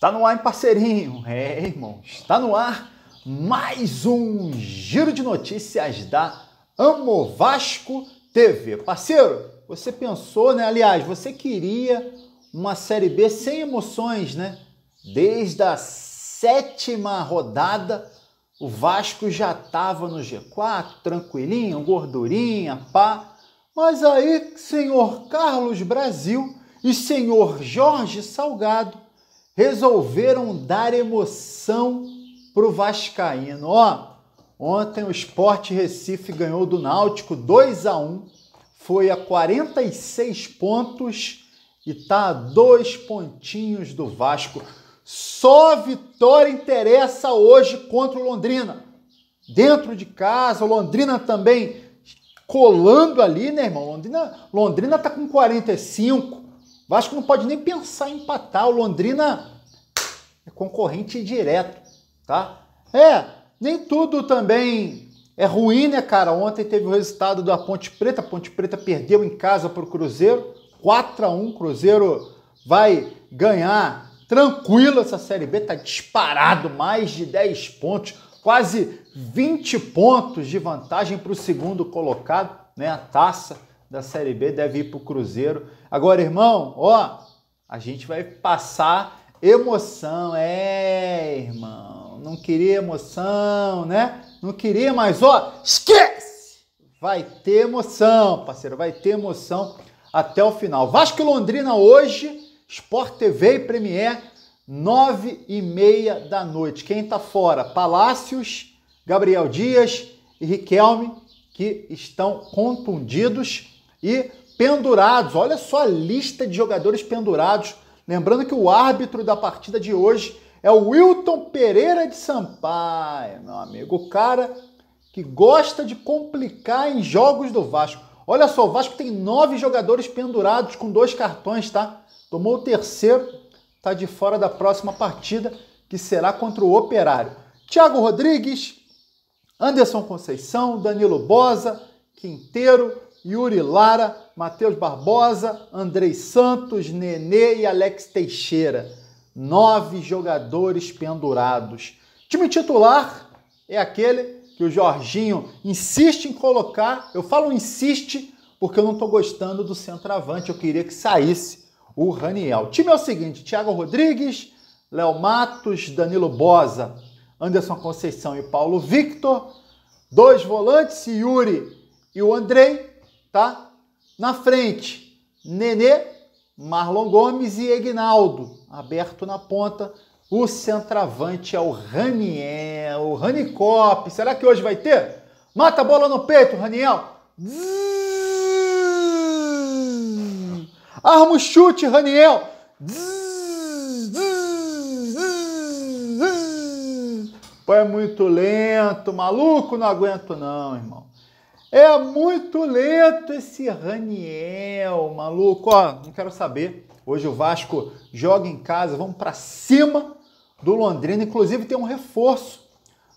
Tá no ar, parceirinho? É, irmão. Tá no ar mais um giro de notícias da Amo Vasco TV. Parceiro, você pensou, né? Aliás, você queria uma Série B sem emoções, né? Desde a sétima rodada, o Vasco já estava no G4, tranquilinho, gordurinha, pá. Mas aí, senhor Carlos Brasil e senhor Jorge Salgado resolveram dar emoção pro Vascaíno. Ó, ontem o Sport Recife ganhou do Náutico 2 a 1 foi a 46 pontos e tá a dois pontinhos do Vasco. Só vitória interessa hoje contra o Londrina. Dentro de casa, o Londrina também colando ali, né, irmão? Londrina, Londrina tá com 45. O Vasco não pode nem pensar em empatar. O Londrina é concorrente direto, tá? É, nem tudo também é ruim, né, cara? Ontem teve o resultado da Ponte Preta, a Ponte Preta perdeu em casa para o Cruzeiro, 4 a 1 Cruzeiro vai ganhar tranquilo essa Série B, tá disparado, mais de 10 pontos, quase 20 pontos de vantagem para o segundo colocado, né? A taça da Série B deve ir para o Cruzeiro. Agora, irmão, ó, a gente vai passar Emoção, é, irmão. Não queria emoção, né? Não queria mais, ó, esquece! Vai ter emoção, parceiro, vai ter emoção até o final. Vasco e Londrina hoje, Sport TV e Premier, nove e meia da noite. Quem tá fora? Palácios, Gabriel Dias e Riquelme, que estão contundidos e pendurados. Olha só a lista de jogadores pendurados Lembrando que o árbitro da partida de hoje é o Wilton Pereira de Sampaio, meu amigo. O cara que gosta de complicar em jogos do Vasco. Olha só, o Vasco tem nove jogadores pendurados com dois cartões, tá? Tomou o terceiro, tá de fora da próxima partida, que será contra o Operário. Thiago Rodrigues, Anderson Conceição, Danilo Bosa, Quinteiro, Yuri Lara, Matheus Barbosa, Andrei Santos, Nenê e Alex Teixeira. Nove jogadores pendurados. time titular é aquele que o Jorginho insiste em colocar. Eu falo insiste porque eu não estou gostando do centroavante. Eu queria que saísse o Raniel. O time é o seguinte: Thiago Rodrigues, Léo Matos, Danilo Bosa, Anderson Conceição e Paulo Victor. Dois volantes, Yuri e o Andrei tá? Na frente, Nenê, Marlon Gomes e Egnaldo, aberto na ponta. O centroavante é o Raniel, o Ranicop. Será que hoje vai ter? Mata a bola no peito, Raniel. Arma o chute, Raniel. Zzz, Pô, é muito lento, maluco, não aguento não, irmão. É muito lento esse Raniel, maluco. Ó, não quero saber. Hoje o Vasco joga em casa, vamos para cima do Londrina. Inclusive tem um reforço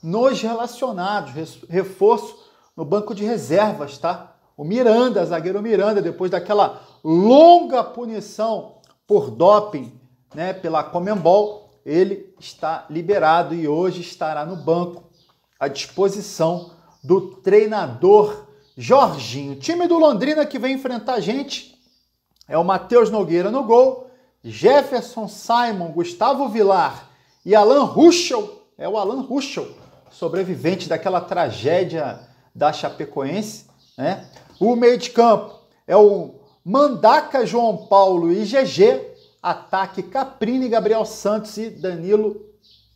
nos relacionados, reforço no banco de reservas, tá? O Miranda, zagueiro Miranda, depois daquela longa punição por doping, né, pela Comembol, ele está liberado e hoje estará no banco à disposição do treinador Jorginho. Time do Londrina que vem enfrentar a gente é o Matheus Nogueira no gol, Jefferson Simon, Gustavo Vilar e Alan Ruschel. É o Alan Ruschel, sobrevivente daquela tragédia da Chapecoense. Né? O meio de campo é o Mandaca, João Paulo e GG. Ataque Caprini, Gabriel Santos e Danilo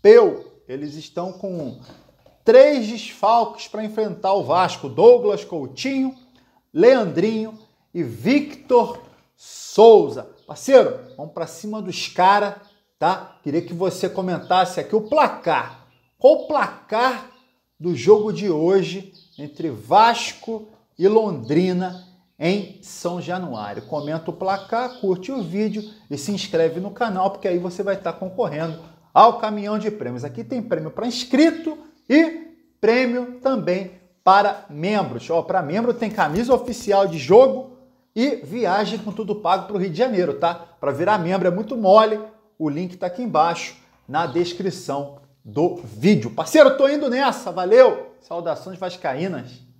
Peu. Eles estão com três desfalques para enfrentar o Vasco: Douglas Coutinho, Leandrinho e Victor Souza. Parceiro, vamos para cima dos caras, tá? Queria que você comentasse aqui o placar. Qual o placar do jogo de hoje entre Vasco e Londrina em São Januário? Comenta o placar, curte o vídeo e se inscreve no canal, porque aí você vai estar tá concorrendo ao caminhão de prêmios. Aqui tem prêmio para inscrito e prêmio também para membros. Ó, para membro tem camisa oficial de jogo e viagem com tudo pago para o Rio de Janeiro, tá? Para virar membro é muito mole. O link está aqui embaixo na descrição do vídeo. Parceiro, tô indo nessa. Valeu. Saudações vascaínas.